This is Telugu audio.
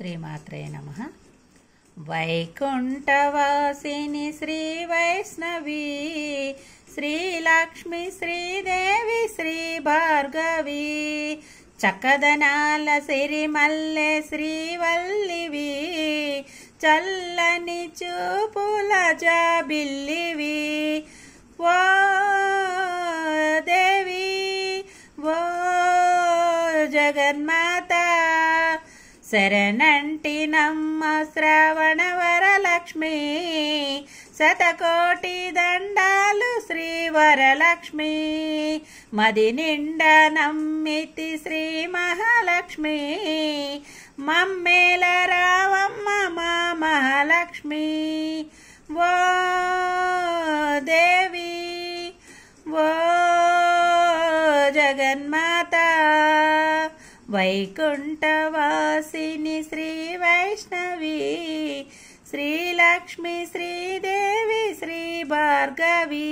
శ్రీమాత్రే నమ వైకుంఠవాసిని శ్రీ వైష్ణవి శ్రీలక్ష్మి శ్రీదేవి శ్రీ భార్గవి చకదనాల సిరిమల్లె శ్రీవల్లివి చల్లని చూపుల జాబిల్లివి ఓ దేవి ఓ జగన్మాత శరణంటి నమ్మ శ్రవణవరలక్ష్మి శతకోటి దండాలు శ్రీ వరలక్ష్మి మది నిండ నమ్మితి శ్రీ మహాలక్ష్మి మమ్మేల రావమ్మ మా మహాలక్ష్మి దేవి ఓ జగన్మాత వైకుంఠవాసిని శ్రీ వైష్ణవి శ్రీలక్ష్మి శ్రీదేవి శ్రీ భార్గవి